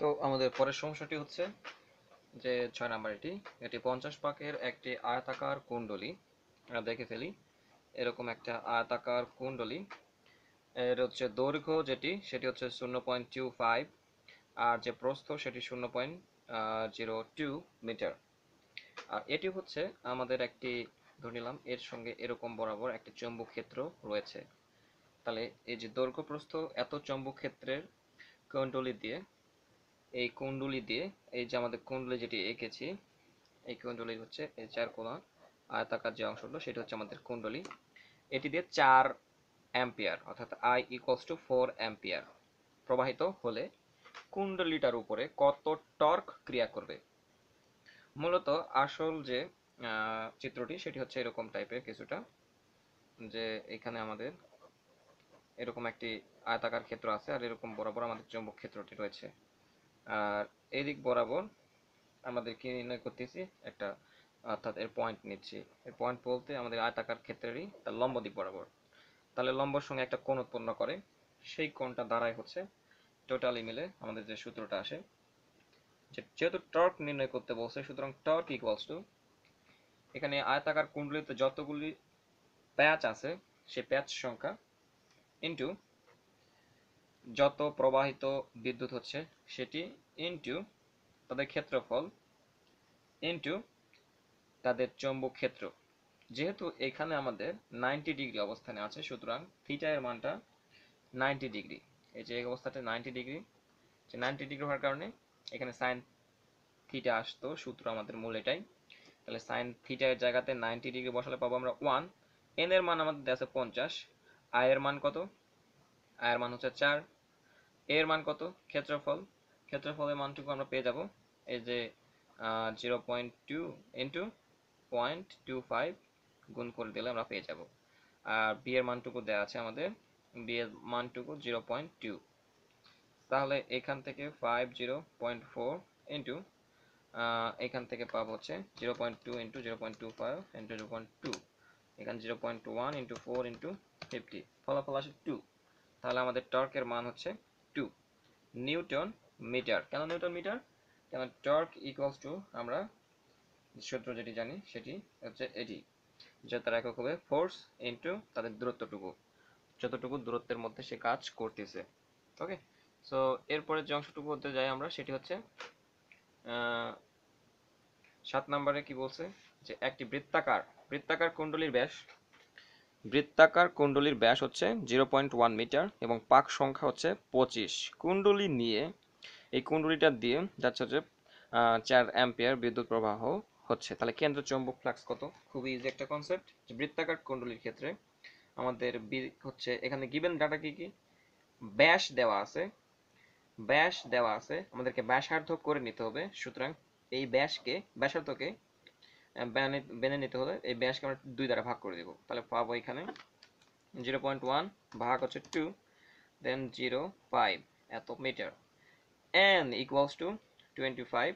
তো আমাদের পরের সমস্যাটি হচ্ছে যে ছয় নাম্বার এটি এটি পঞ্চাশ পাকের একটি আয়তাকার কুণ্ডলী দেখে ফেলি এরকম একটা আয়তাকার কুণ্ডলী এর হচ্ছে দৈর্ঘ্য যেটি সেটি হচ্ছে শূন্য পয়েন্ট টু ফাইভ আর যে প্রস্থ সেটি শূন্য পয়েন্ট জিরো টু মিটার আর এটি হচ্ছে আমাদের একটি ধরে নিলাম এর সঙ্গে এরকম বরাবর একটি চম্বুক ক্ষেত্র রয়েছে তাহলে এই যে দৈর্ঘ্য প্রস্থ এত চৌম্বক ক্ষেত্রের কুণ্ডলী দিয়ে এই কুণ্ডলি দিয়ে এই যে আমাদের কুণ্ডলি যেটি এঁকেছি এই কুণ্ডলি হচ্ছে এই চার কোনা আয়তাকার যে অংশগুলো সেটা হচ্ছে আমাদের কুণ্ডলি এটি দিয়ে চার অ্যাম্পিয়ার অর্থাৎ I equals to four ampere প্রবাহিত হলে কুণ্ডলিটার উপরে কত টর্ক ক্রিয়া করবে মূলত আসল যে চিত্রটি সেটি হচ্ছে এরকম টাইপের কিছুটা যে এখানে আমাদের এরকম একটি আয়তাকার ক্ষেত্র আছে আর এরকম বরাবর আমাদের চৌম্বক ক্ষেত্রটি রয়েছে আর এদিক বরাবর আমাদের কি নির্ণয় করতেছি একটা অর্থাৎ এর পয়েন্ট নিচ্ছি এর পয়েন্ট বলতে আমাদের আয়তাকার ক্ষেত্রেরই তার লম্ব দিক বরাবর তাহলে লম্বর সঙ্গে একটা কোণ উৎপন্ন করে সেই কোণটা দাঁড়ায় হচ্ছে টোটালি মিলে আমাদের যে সূত্রটা আসে যেহেতু টর্ক নির্ণয় করতে বলছে সুতরাং টর্ক ইকুয়ালস টু এখানে আয়তাকার কুণ্ডলিতে যতগুলি প্যাচ আছে সে প্যাচ সংখ্যা ইন্টু যত প্রবাহিত বিদ্যুৎ হচ্ছে সেটি ইনটু তাদের ক্ষেত্রফল ইনটু তাদের চৌম্বক ক্ষেত্র যেহেতু এখানে আমাদের নাইনটি ডিগ্রি অবস্থানে আছে সুতরাং থিটা এর মানটা নাইনটি ডিগ্রি এই যে এই অবস্থাটা নাইনটি ডিগ্রি যে নাইনটি ডিগ্রি হওয়ার কারণে এখানে সাইন থিটা আসতো সূত্র আমাদের মূল এটাই তাহলে সাইন থিটা এর জায়গাতে নাইনটি ডিগ্রি বসালে পাবো আমরা ওয়ান এন এর মান আমাদের আছে পঞ্চাশ আয়ের মান কত আয়ের মান হচ্ছে চার এর মান কত ক্ষেত্রফল ক্ষেত্রফলের মানটুকু আমরা পেয়ে যাব এই যে zero point two into point two five গুণ করে দিলে আমরা পেয়ে যাব আর বি এর মানটুকু দেওয়া আছে আমাদের বি এর মানটুকু জিরো পয়েন্ট টু তাহলে এখান থেকে five zero point four into এখান থেকে পাবো হচ্ছে zero point two into zero point two five into zero point two এখানে zero point one into four into fifty ফলাফল আসে টু তাহলে আমাদের টর্কের মান হচ্ছে টু নিউটন মিটার কেন নিউটন মিটার কেন টর্ক ইকুয়ালস টু আমরা সূত্র যেটি জানি সেটি হচ্ছে এটি যে তার একক হবে ফোর্স ইনটু তাদের দূরত্বটুকু যতটুকু দূরত্বের মধ্যে সে কাজ করতেছে ওকে সো এরপরে যে অংশটুকু হতে যাই আমরা সেটি হচ্ছে সাত নম্বরে কি বলছে যে একটি বৃত্তাকার বৃত্তাকার কুণ্ডলীর ব্যাস বৃত্তাকার কুণ্ডলীর ব্যাস হচ্ছে জিরো পয়েন্ট ওয়ান মিটার এবং পাক সংখ্যা হচ্ছে পঁচিশ কুণ্ডলী নিয়ে এই কুণ্ডলীটা দিয়ে যাচ্ছে যে চার অ্যাম্পিয়ার বিদ্যুৎ প্রবাহ হচ্ছে তাহলে কেন্দ্র চৌম্বক ফ্লাক্স কত খুবই ইজি একটা কনসেপ্ট বৃত্তাকার কুণ্ডলীর ক্ষেত্রে আমাদের হচ্ছে এখানে গিভেন ডাটা কি কি ব্যাস দেওয়া আছে ব্যাস দেওয়া আছে আমাদেরকে ব্যাসার্ধ করে নিতে হবে সুতরাং এই ব্যাসকে ব্যাসার্ধকে বেনে নিতে হলে এই ব্যাসকে আমরা দুই দ্বারা ভাগ করে দেব তাহলে পাবো এখানে জিরো পয়েন্ট ওয়ান ভাগ হচ্ছে টু দেন জিরো ফাইভ এত metre N equals to twenty five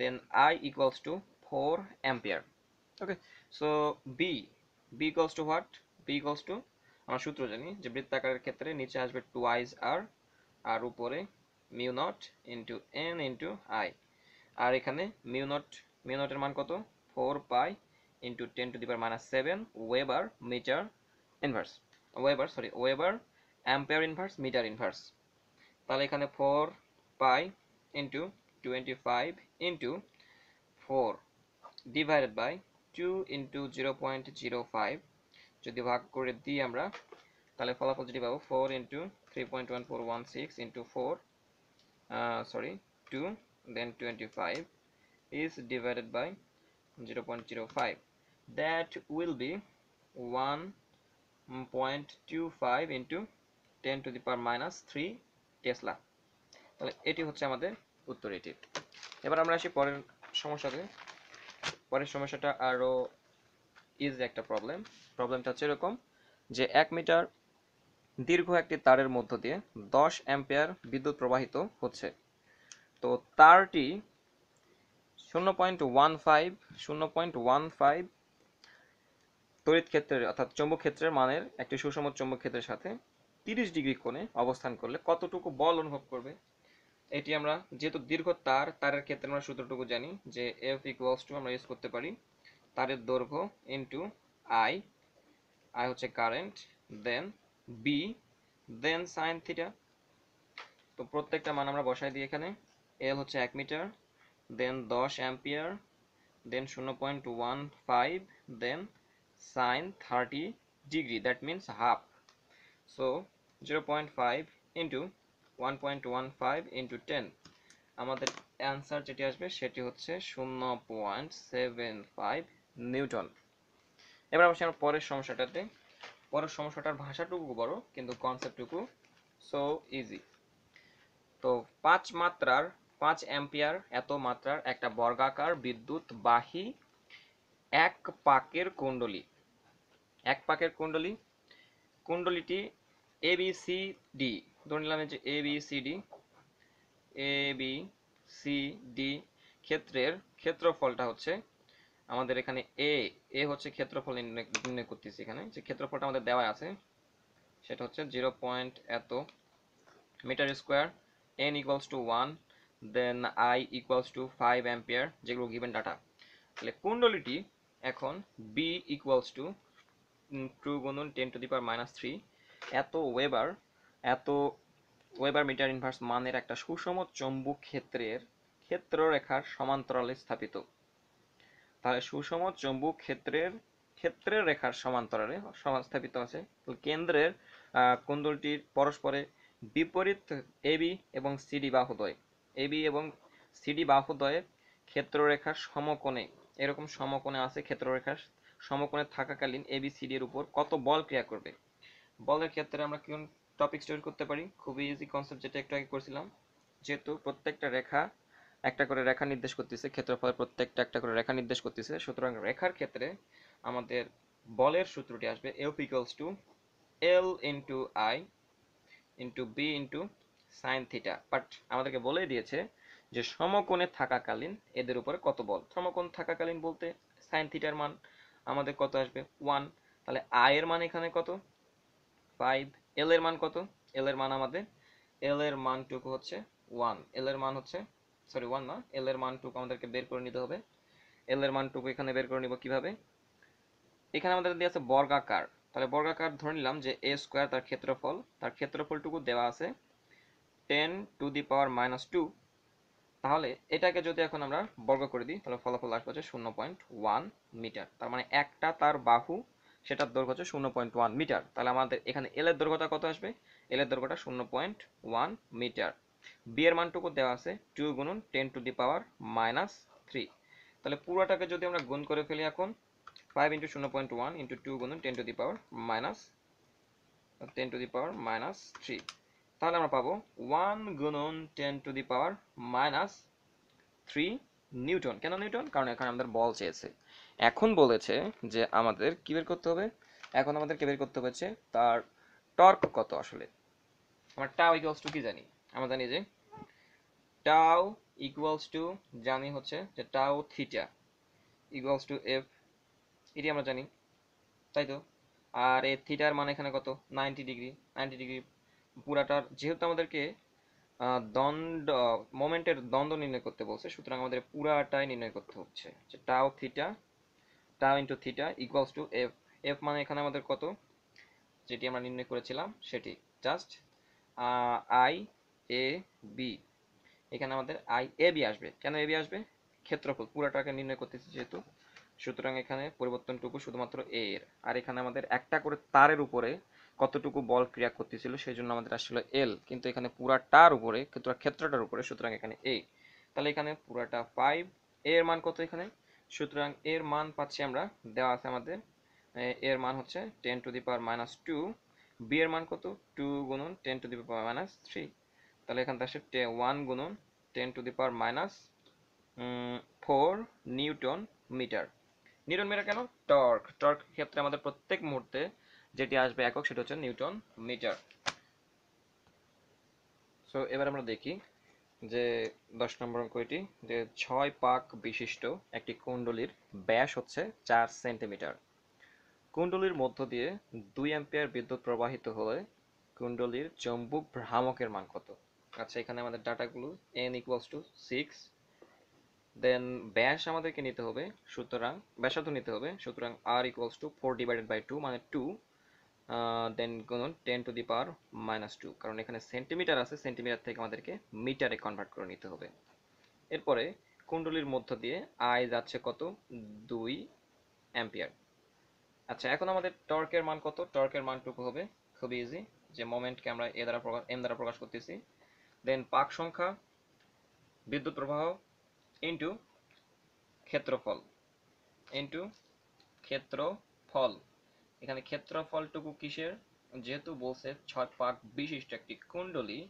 then I equals to four ampere okay so B B equals to what B equals to আমরা সূত্র জানি যে বৃত্তাকারের ক্ষেত্রে নিচে আসবে টু আইজ আর আর উপরে mu nought into N into I R এখানে mu nought mu নটের মান কত four pi into ten to the power minus seven weber metre inverse weber sorry weber ampere inverse metre inverse তাহলে এখানে four pi into twenty five into four divided by two into zero point zero five যদি ভাগ করে দিই আমরা তাহলে ফলাফল যদি পাবো four into three point one four one six into four sorry two then twenty five is divided by 0 0.05 that will be 1.25 into 10 to the power minus 3 tesla তাহলে এটি হচ্ছে আমাদের উত্তর এটি এবার আমরা আসি পরের সমস্যাতে পরের সমস্যাটা আরও ইজ একটা প্রবলেম প্রবলেমটা হচ্ছে এরকম যে এক মিটার দীর্ঘ একটি তারের মধ্য দিয়ে দশ অ্যাম্পেয়ার বিদ্যুৎ প্রবাহিত হচ্ছে তো তারটি শূন্য পয়েন্ট ওয়ান ফাইভ শূন্য পয়েন্ট ওয়ান ফাইভ তড়িৎ ক্ষেত্রের অর্থাৎ চৌম্বক ক্ষেত্রের মানের একটি সুষম চৌম্বক ক্ষেত্রের সাথে তিরিশ ডিগ্রি কোণে অবস্থান করলে কতটুকু বল অনুভব করবে এটি আমরা যেহেতু দীর্ঘ তার তারের ক্ষেত্রে আমরা সূত্রটুকু জানি যে এফ ইকুয়ালস টু আমরা ইউজ করতে পারি তারের দৈর্ঘ্য ইন্টু আই আই হচ্ছে current then B then sine theta তো প্রত্যেকটা মান আমরা বসাই দিই এখানে এল হচ্ছে এক মিটার দেন দশ অ্যাম্পিয়ার দেন শূন্য point one five then sine thirty degree that means half so zero point five into one point one five into ten আমাদের অ্যান্সার যেটি আসবে সেটি হচ্ছে শূন্য পয়েন্ট সেভেন ফাইভ নিউটন এবার অবশ্যই আমরা পরের সমস্যাটাতে পরের সমস্যাটার ভাষাটুকু বড় কিন্তু কনসেপ্টটুকু সো ইজি তো পাঁচ মাত্রার পাঁচ অ্যাম্পিয়ার এত মাত্রার একটা বর্গাকার বিদ্যুৎ বাহী এক পাকের কুণ্ডলী এক পাকের কুণ্ডলী কুণ্ডলীটি এ বি সি ডি ধরে নিলাম যে A B C D A B C D ক্ষেত্রের ক্ষেত্রফলটা হচ্ছে আমাদের এখানে এ এ হচ্ছে ক্ষেত্রফল নির্ণয় করতেছি এখানে যে ক্ষেত্রফলটা আমাদের দেওয়া আছে সেটা হচ্ছে জিরো পয়েন্ট এত metre square N equals to one then I equals to five ampere যেগুলো গিভেন ডাটা তাহলে কুণ্ডলিটি এখন বি ইকুয়ালস টু টু গুণন ten to the power minus three এত ওয়েবার এত ওয়েবার মিটার ইনভার্স মানের একটা সুষম চম্বুক ক্ষেত্রের ক্ষেত্র রেখার সমান্তরালে স্থাপিত তাহলে সুষম চম্বুক ক্ষেত্রের ক্ষেত্রের রেখার সমান্তরালে স্থাপিত আছে কেন্দ্রের কুণ্ডলটির পরস্পরে বিপরীত এবি এবং সিডি বাহুদ্বয় এবি এবং সিডি বাহুদ্বয়ে ক্ষেত্ররেখার সমকোণে এরকম সমকোণে আছে ক্ষেত্ররেখার সমকোণে থাকাকালীন এবি সিডি এর উপর কত বল ক্রিয়া করবে বলের ক্ষেত্রে আমরা কোন টপিক স্টোর করতে পারি খুবই ইজি কনসেপ্ট যেটা একটু আগে করছিলাম যেহেতু প্রত্যেকটা রেখা একটা করে রেখা নির্দেশ করতেছে ক্ষেত্রফলের প্রত্যেকটা একটা করে রেখা নির্দেশ করতেছে সুতরাং রেখার ক্ষেত্রে আমাদের বলের সূত্রটি আসবে F equals to L into I into B into sine theta but আমাদেরকে বলে দিয়েছে যে সমকোণে থাকাকালীন এদের উপরে কত বল সমকোণ থাকাকালীন বলতে সাইন থিটার মান আমাদের কত আসবে ওয়ান তাহলে আই এর মান এখানে কত ফাইভ এল এর মান কত এল এর মান আমাদের এল এর মানটুকু হচ্ছে ওয়ান এল এর মান হচ্ছে সরি ওয়ান না এল এর মানটুকু আমাদেরকে বের করে নিতে হবে এল এর মানটুকু এখানে বের করে নিব কিভাবে এখানে আমাদের দেওয়া আছে বর্গাকার তাহলে বর্গাকার ধরে নিলাম যে এ স্কোয়ার তার ক্ষেত্রফল তার ক্ষেত্রফলটুকু দেওয়া আছে ten to the power minus two তাহলে এটাকে যদি এখন আমরা বর্গ করে দিই তাহলে ফলাফল আসবে হচ্ছে শূন্য পয়েন্ট ওয়ান মিটার তার মানে একটা তার বাহু সেটার দৈর্ঘ্য হচ্ছে শূন্য পয়েন্ট ওয়ান মিটার তাহলে আমাদের এখানে এল এর দৈর্ঘ্যটা কত আসবে এল এর দৈর্ঘ্যটা শূন্য পয়েন্ট ওয়ান মিটার বি এর মানটুকু দেওয়া আছে টু গুণন ten to the power minus three তাহলে পুরোটাকে যদি আমরা গুণ করে ফেলি এখন ফাইভ ইন্টু শূন্য পয়েন্ট ওয়ান ইন্টু টু গুণন ten to the power minus ten to the power minus three তাহলে আমরা পাবো ওয়ান গুণন ten to the power minus three newton কেন নিউটন কারণ এখানে আমাদের বল চেয়েছে এখন বলেছে যে আমাদের কী বের করতে হবে এখন আমাদের কী বের করতে হচ্ছে তার টর্ক কত আসলে আমরা টাও ইকুয়ালস টু কি জানি আমরা জানি যে টাও ইকুয়ালস টু জানি হচ্ছে যে টাও থিটা ইকুয়ালস টু এফ এটি আমরা জানি তাই তো আর এ থিটার মানে এখানে কত নাইনটি ডিগ্রি নাইনটি ডিগ্রি পুরাটার যেহেতু আমাদেরকে দণ্ড মোমেন্টের দ্বন্দ্ব নির্ণয় করতে বলছে সুতরাং আমাদের পুরাটাই নির্ণয় করতে হচ্ছে যে টাও theta tau into theta equals to F F মানে এখানে আমাদের কত যেটি আমরা নির্ণয় করেছিলাম সেটি জাস্ট আই এ বি এখানে আমাদের আই এ বি আসবে কেন এ বি আসবে ক্ষেত্রফল পুরাটাকে নির্ণয় করতেছি যেহেতু সুতরাং এখানে পরিবর্তনটুকু শুধুমাত্র এ এর আর এখানে আমাদের একটা করে তারের উপরে কতটুকু বল ক্রিয়া করতেছিল সেই জন্য আমাদের আসছিল এল কিন্তু এখানে পুরাটার উপরে ক্ষেত্রটার উপরে সুতরাং এখানে এ তাহলে এখানে পুরাটা ফাইভ এর মান কত এখানে সুতরাং এর মান পাচ্ছি আমরা দেওয়া আছে আমাদের এর মান হচ্ছে ten to the power minus two B এর মান কত টু গুণন ten to the power minus three তাহলে এখানে আসে ওয়ান গুণন ten to the power minus four newton metre newton metre কেন টর্ক টর্ক ক্ষেত্রে আমাদের প্রত্যেক মুহূর্তে যেটি আসবে একক সেটা হচ্ছে নিউটন মিটার সো এবার আমরা দেখি যে দশ নম্বর অঙ্কটি যে ছয় পাক বিশিষ্ট একটি কুণ্ডলির ব্যাস হচ্ছে চার সেন্টিমিটার কুণ্ডলির মধ্য দিয়ে দুই অ্যাম্পিয়ার বিদ্যুৎ প্রবাহিত হলে কুণ্ডলির চম্বুক ভ্রামকের মান কত আচ্ছা এখানে আমাদের ডাটাগুলো N equals to six then ব্যাস আমাদেরকে নিতে হবে সুতরাং ব্যাসার্ধ নিতে হবে সুতরাং R equals to four divided by two মানে টু দেন কোন ten to the power minus two কারণ এখানে সেন্টিমিটার আছে সেন্টিমিটার থেকে আমাদেরকে মিটারে কনভার্ট করে নিতে হবে এরপরে কুণ্ডলীর মধ্য দিয়ে আয় যাচ্ছে কত দুই অ্যাম্পিয়ার আচ্ছা এখন আমাদের টর্কের মান কত টর্কের মানটুকু হবে খুবই ইজি যে মোমেন্টকে আমরা এ দ্বারা প্রকাশ এম দ্বারা প্রকাশ করতেছি দেন পাক সংখ্যা বিদ্যুৎ প্রবাহ ইন্টু ক্ষেত্রফল ইন্টু ক্ষেত্রফল এখানে ক্ষেত্রফলটুকু কিসের যেহেতু বলছে ছয় পাক বিশিষ্ট একটি কুণ্ডলী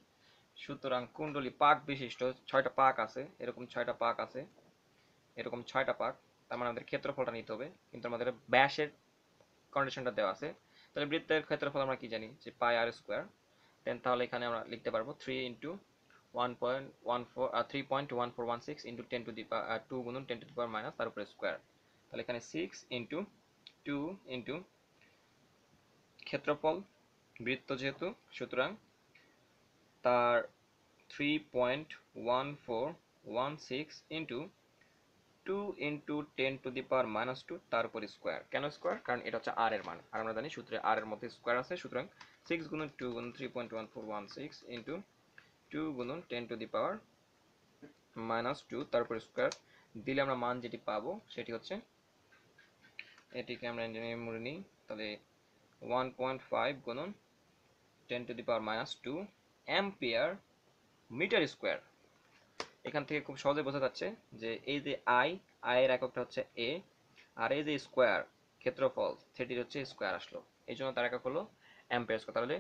সুতরাং কুণ্ডলী পাক বিশিষ্ট ছয়টা পাক আছে এরকম ছয়টা পাক আছে এরকম ছয়টা পাক তার মানে আমাদের ক্ষেত্রফলটা নিতে হবে কিন্তু আমাদের ব্যাসের কন্ডিশনটা দেওয়া আছে তাহলে বৃত্তের ক্ষেত্রফল আমরা কি জানি যে পাই আর স্কোয়ার দেন তাহলে এখানে আমরা লিখতে পারবো three into one point one four three point one four one six into ten to the two গুণ ten to the power minus তার উপরে স্কোয়ার তাহলে এখানে সিক্স ইন্টু টু ইন্টু ক্ষেত্রফল বৃত্ত যেহেতু সুতরাং তার three point one four one six into two into ten to the power minus two তার উপর স্কোয়ার কেন স্কোয়ার কারণ এটা হচ্ছে আর এর মান আর আমরা জানি সূত্রে আর এর মধ্যে স্কোয়ার আছে সুতরাং সিক্স গুণন টু গুণন three point one four one six into two গুণন ten to the power minus two তারপর স্কোয়ার দিলে আমরা মান যেটি পাবো সেটি হচ্ছে এটিকে আমরা নিয়ে নিই তাহলে ওয়ান পয়েন্ট ফাইভ গুণন ten to the power minus two ampere metre square এখান থেকে খুব সহজে বোঝা যাচ্ছে যে এই যে আই এর এককটা হচ্ছে এ আর এই যে স্কোয়ার ক্ষেত্রফল সেটির হচ্ছে স্কোয়ার আসলো এই জন্য তার একক হলো অ্যাম্পিয়ার স্কোয়ার তাহলে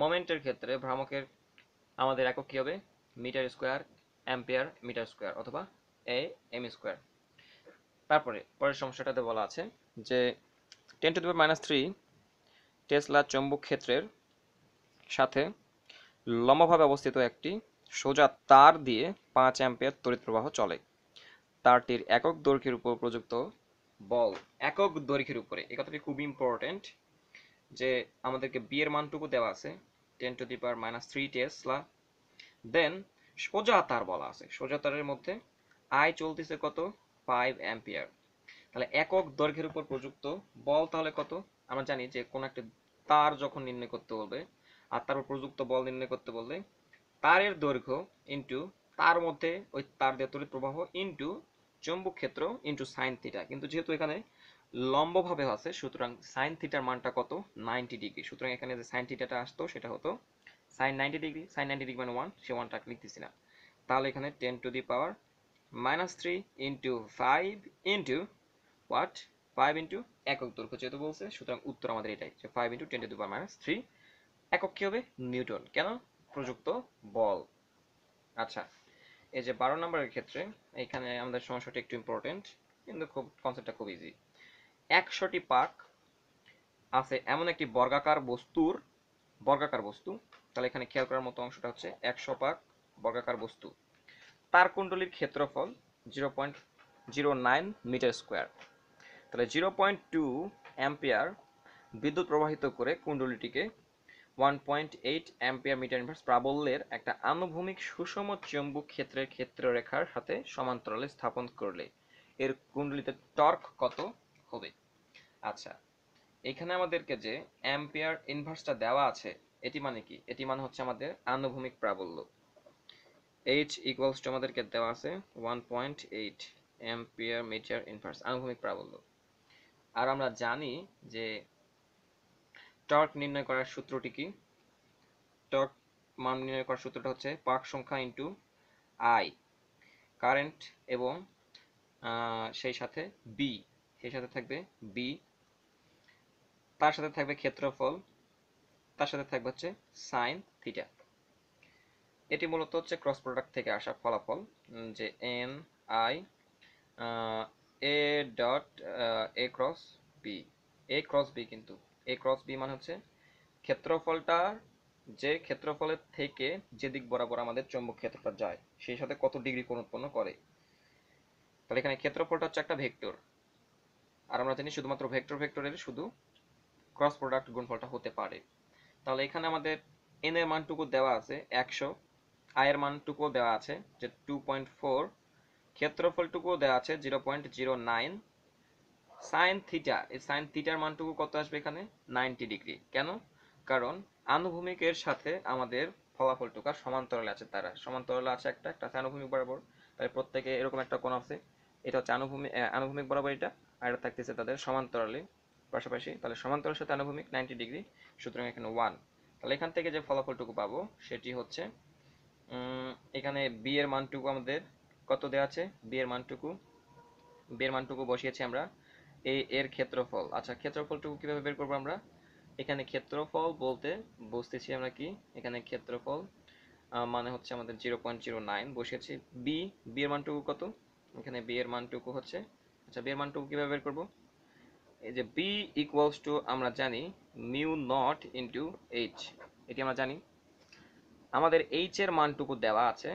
মোমেন্টের ক্ষেত্রে ভ্রামকের আমাদের একক কী হবে metre square ampere metre square অথবা এ এম স্কোয়ার তারপরে পরের সমস্যাটাতে বলা আছে যে ten to the power minus three tesla চৌম্বক ক্ষেত্রের সাথে লম্বভাবে অবস্থিত একটি সোজা তার দিয়ে পাঁচ অ্যাম্পিয়ার তড়িৎ প্রবাহ চলে তারটির একক দৈর্ঘ্যের উপর প্রযুক্ত বল একক দৈর্ঘ্যের উপরে এ কথাটি খুব ইম্পর্টেন্ট যে আমাদেরকে বি এর মানটুকু দেওয়া আছে ten to the power minus three tesla then সোজা তার বলা আছে সোজা তারের মধ্যে আই চলতেছে কত ফাইভ অ্যাম্পিয়ার তাহলে একক দৈর্ঘ্যের উপর প্রযুক্ত বল তাহলে কত আমরা জানি যে কোন একটা তার যখন নির্ণয় করতে বলবে আর তার প্রযুক্ত বল নির্ণয় করতে বললে তারের দৈর্ঘ্য ইনটু তার মধ্যে ওই তার দিয়ে তড়িৎ প্রবাহ ইনটু চৌম্বক ক্ষেত্র ইনটু সাইন থিটা কিন্তু যেহেতু এখানে লম্বভাবে আছে সুতরাং সাইন থিটার মানটা কত নাইনটি ডিগ্রি সুতরাং এখানে যে সাইন থিটাটা আসতো সেটা হতো sine ninety degree sine ninety degree মানে ওয়ান সে ওয়ানটা লিখতেছি না তাহলে এখানে ten to the power minus three into five into what five into একক দৈর্ঘ্য যেহেতু বলছে সুতরাং উত্তর আমাদের এটাই যে five into ten to minus three একক কি হবে নিউটন কেন প্রযুক্ত বল আচ্ছা এই যে বারো নম্বরের ক্ষেত্রে এখানে আমাদের সমস্যাটা একটু ইম্পর্টেন্ট কিন্তু খুব কনসেপ্টটা খুব ইজি একশোটি পাক আছে এমন একটি বর্গাকার বস্তুর বর্গাকার বস্তু তাহলে এখানে খেয়াল করার মতো অংশটা হচ্ছে একশো পাক বর্গাকার বস্তু তার কুণ্ডলীর ক্ষেত্রফল zero point zero nine metre square তাহলে জিরো পয়েন্ট টু অ্যাম্পিয়ার বিদ্যুৎ প্রবাহিত করে কুণ্ডলিটিকে one point eight ampere metre inverse প্রাবল্যের একটা আনুভূমিক সুষম চুম্বক ক্ষেত্রের ক্ষেত্ররেখার সাথে সমান্তরালে স্থাপন করলে এর কুণ্ডলিতে টর্ক কত হবে আচ্ছা এখানে আমাদেরকে যে অ্যাম্পিয়ার ইনভার্সটা দেওয়া আছে এটি মানে কি এটি মানে হচ্ছে আমাদের আনুভূমিক প্রাবল্য এইচ ইকুয়ালস টু আমাদেরকে দেওয়া আছে one point eight ampere metre inverse আনুভূমিক প্রাবল্য আর আমরা জানি যে টর্ক নির্ণয় করার সূত্রটি কি টর্ক মান নির্ণয় করার সূত্রটা হচ্ছে পাক সংখ্যা ইনটু আই কারেন্ট এবং সেই সাথে বি সেই সাথে থাকবে বি তার সাথে থাকবে ক্ষেত্রফল তার সাথে থাকবে হচ্ছে সাইন থিটা এটি মূলত হচ্ছে ক্রস প্রোডাক্ট থেকে আসা ফলাফল যে N I A dot A cross B A cross B কিন্তু এ ক্রস বি মানে হচ্ছে ক্ষেত্রফলটার যে ক্ষেত্রফলের থেকে যে দিক বরাবর আমাদের চৌম্বক ক্ষেত্রটা যায় সেই সাথে কত ডিগ্রি কোণ উৎপন্ন করে তাহলে এখানে ক্ষেত্রফলটা হচ্ছে একটা ভেক্টর আর আমরা জানি শুধুমাত্র ভেক্টর ভেক্টরের শুধু ক্রস প্রোডাক্ট গুণফলটা হতে পারে তাহলে এখানে আমাদের এন এর মানটুকু দেওয়া আছে একশো আয়ের মানটুকু দেওয়া আছে যে টু পয়েন্ট ফোর ক্ষেত্রফলটুকু দেওয়া আছে zero point zero nine sine theta এই সাইন থিটার মানটুকু কত আসবে এখানে নাইনটি ডিগ্রি কেন কারণ আনুভূমিকের সাথে আমাদের ফলাফলটুকু সমান্তরালে আছে তারা সমান্তরালে আছে একটা একটা আছে আনুভূমিক বরাবর তাই প্রত্যেকে এরকম একটা কোণ আছে এটা হচ্ছে আনুভূমিক আনুভূমিক বরাবর এটা আর এটা থাকতেছে তাদের সমান্তরালে পাশাপাশি তাহলে সমান্তরাল সাথে আনুভূমিক নাইনটি ডিগ্রি সুতরাং এখানে ওয়ান তাহলে এখান থেকে যে ফলাফলটুকু পাবো সেটি হচ্ছে এখানে বি এর মানটুকু আমাদের কত দেওয়া আছে বি এর মানটুকু বি এর মানটুকু বসিয়েছি আমরা এ এর ক্ষেত্রফল আচ্ছা ক্ষেত্রফলটুকু কিভাবে বের করবো আমরা এখানে ক্ষেত্রফল বলতে বুঝতেছি আমরা কি এখানে ক্ষেত্রফল মানে হচ্ছে আমাদের জিরো পয়েন্ট জিরো নাইন বসিয়েছি বি বি এর মানটুকু কত এখানে বি এর মানটুকু হচ্ছে আচ্ছা বি এর মানটুকু কীভাবে বের করবো এই যে বি ইকুয়ালস টু আমরা জানি মিউ নট ইন্টু এইচ এটি আমরা জানি আমাদের এইচ এর মানটুকু দেওয়া আছে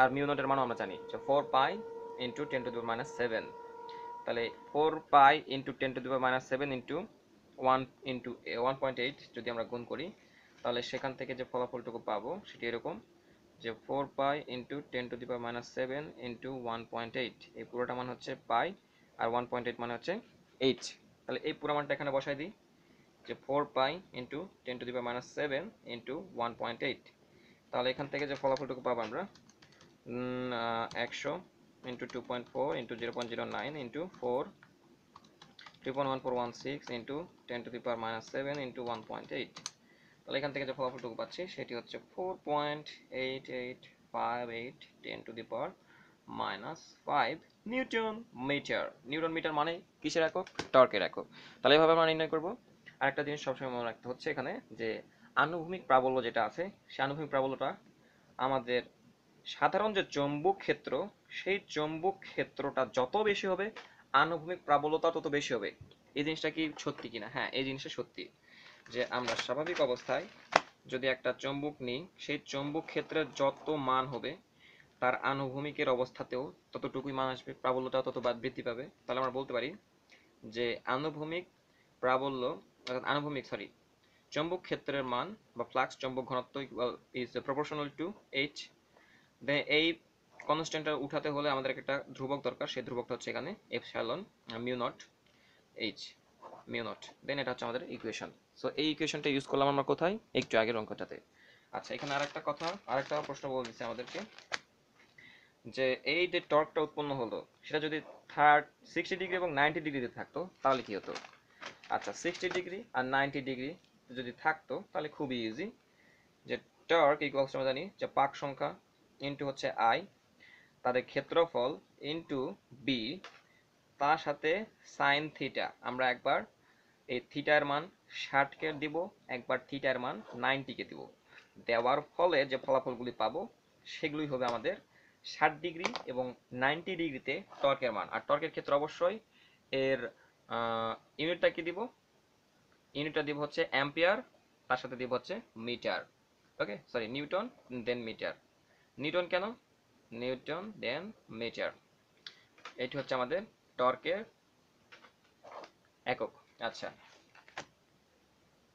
আর মিউ নটের মানও আমরা জানি যে four pi into ten to the minus seven তাহলে four pi into ten to the minus seven into one into one point eight যদি আমরা গুণ করি তাহলে সেখান থেকে যে ফলাফলটুকু পাবো সেটি এরকম যে four pi into ten to the power minus seven into one point eight এই পুরোটা মান হচ্ছে পাই আর ওয়ান পয়েন্ট এইট মানে হচ্ছে এইট তাহলে এই পুরো মানটা এখানে বসাই দিই যে four pi into ten to the power minus seven into one point eight তাহলে এখান থেকে যে ফলাফলটুকু পাবো আমরা একশো into two point four into zero point zero nine into four three point one four one six into ten to the power minus seven into one point eight তাহলে এখান থেকে যে ফলাফলটুকু পাচ্ছি সেটি হচ্ছে four point eight eight five eight ten to the power minus five newton metre newton metre মানে কিসের একক টর্কের একক তাহলে এভাবে আমরা নির্ণয় করবো আরেকটা জিনিস সবসময় মনে রাখতে হচ্ছে এখানে যে আনুভূমিক প্রাবল্য যেটা আছে সে আনুভূমিক প্রাবল্যটা আমাদের সাধারণ যে চৌম্বক ক্ষেত্র সেই চৌম্বক ক্ষেত্রটা যত বেশি হবে আনুভূমিক প্রাবল্যতা তত বেশি হবে এই জিনিসটা কি সত্যি কিনা হ্যাঁ এই জিনিসটা সত্যি যে আমরা স্বাভাবিক অবস্থায় যদি একটা চৌম্বক নিই সেই চৌম্বক ক্ষেত্রের যত মান হবে তার আনুভূমিকের অবস্থাতেও ততটুকুই মান আসবে প্রাবল্যতা তত বৃদ্ধি পাবে তাহলে আমরা বলতে পারি যে আনুভূমিক প্রাবল্য অর্থাৎ আনুভূমিক সরি চৌম্বক ক্ষেত্রের মান বা ফ্লাক্স চৌম্বক ঘনত্ব ইজ প্রপোর্শনাল টু এইচ এই কনস্ট্যান্টটা উঠাতে হলে আমাদের একটা ধ্রুবক দরকার সেই ধ্রুবকটা হচ্ছে এখানে epsilon mu naught H mu naught then এটা হচ্ছে আমাদের ইকুয়েশন সো এই ইকুয়েশনটা ইউজ করলাম আমরা কোথায় একটু আগের অঙ্কটাতে আচ্ছা এখানে আরেকটা কথা আরেকটা প্রশ্ন বলে দিচ্ছে আমাদেরকে যে এই যে টর্কটা উৎপন্ন হলো সেটা যদি থার্ড সিক্সটি ডিগ্রি এবং নাইনটি ডিগ্রিতে থাকতো তাহলে কি হতো আচ্ছা সিক্সটি ডিগ্রি আর নাইনটি ডিগ্রি যদি থাকতো তাহলে খুবই ইজি যে টর্ক ইকুয়ালস আমরা জানি যে পাক সংখ্যা ইন্টু হচ্ছে আই তাদের ক্ষেত্রফল ইন্টু বি তার সাথে সাইন থিটা আমরা একবার এই থিটার মান ষাটকে দিব একবার থিটার মান নাইনটিকে দিব দেওয়ার ফলে যে ফলাফলগুলি পাবো সেগুলি হবে আমাদের ষাট ডিগ্রি এবং নাইনটি ডিগ্রিতে টর্কের মান আর টর্কের ক্ষেত্রে অবশ্যই এর ইউনিটটা কি দিব ইউনিটটা দিব হচ্ছে অ্যাম্পিয়ার তার সাথে দিব হচ্ছে metre okay sorry newton then metre newton কেন নিউটন দেন মিটার এটি হচ্ছে আমাদের টর্কের একক আচ্ছা